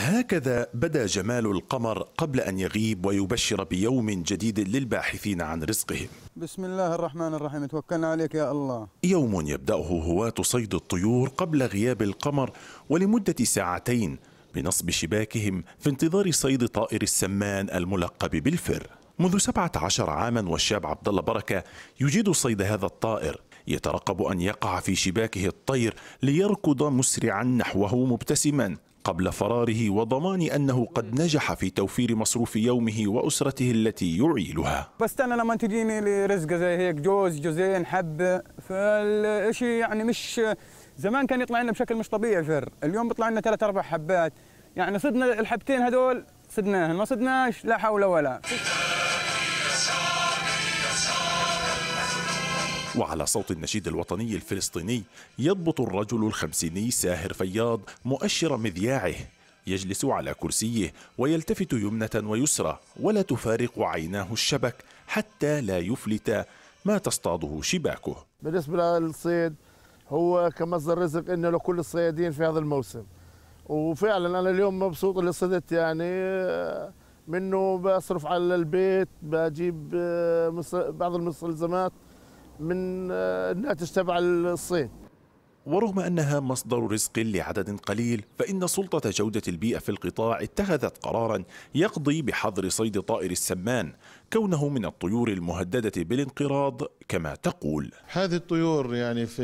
هكذا بدا جمال القمر قبل أن يغيب ويبشر بيوم جديد للباحثين عن رزقهم بسم الله الرحمن الرحيم توكلنا عليك يا الله يوم يبدأه هواة صيد الطيور قبل غياب القمر ولمدة ساعتين بنصب شباكهم في انتظار صيد طائر السمان الملقب بالفر منذ 17 عاما والشاب عبد الله بركة يجيد صيد هذا الطائر يترقب أن يقع في شباكه الطير ليركض مسرعا نحوه مبتسما قبل فراره وضمان أنه قد نجح في توفير مصروف يومه وأسرته التي يعيلها بس أنا لما تجيني رزقة زي هيك جوز جوزين حبة فالشيء يعني مش زمان كان يطلع لنا بشكل مش طبيعي فر اليوم بيطلع لنا ثلاث أربع حبات يعني صدنا الحبتين هذول صدناهن ما صدناش لا حول ولا قوه. وعلى صوت النشيد الوطني الفلسطيني يضبط الرجل الخمسيني ساهر فياض مؤشر مذياعه يجلس على كرسيه ويلتفت يمنة ويسرى ولا تفارق عيناه الشبك حتى لا يفلت ما تصطاده شباكه بالنسبة للصيد هو كمصدر رزق إنه لكل الصيادين في هذا الموسم وفعلا أنا اليوم مبسوط اللي صدت يعني آه، منه بصرف على البيت بجيب آه، بعض المستلزمات من آه، الناتج تستبع الصين ورغم أنها مصدر رزق لعدد قليل فإن سلطة جودة البيئة في القطاع اتخذت قرارا يقضي بحظر صيد طائر السمان كونه من الطيور المهددة بالانقراض كما تقول هذه الطيور يعني في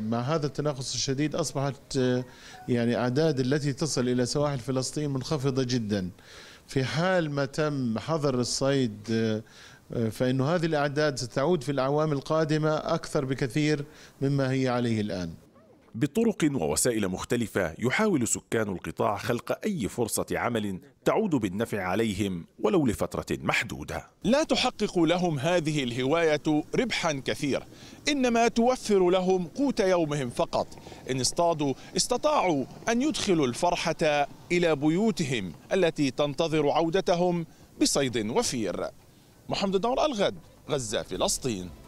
مع هذا التناقص الشديد أصبحت آه، يعني أعداد التي تصل إلى سواحل فلسطين منخفضة جدا في حال ما تم حظر الصيد آه، فإن هذه الأعداد ستعود في الأعوام القادمة أكثر بكثير مما هي عليه الآن بطرق ووسائل مختلفة يحاول سكان القطاع خلق أي فرصة عمل تعود بالنفع عليهم ولو لفترة محدودة لا تحقق لهم هذه الهواية ربحا كثير إنما توفر لهم قوت يومهم فقط إن اصطادوا استطاعوا أن يدخلوا الفرحة إلى بيوتهم التي تنتظر عودتهم بصيد وفير محمد دور الغد غزة فلسطين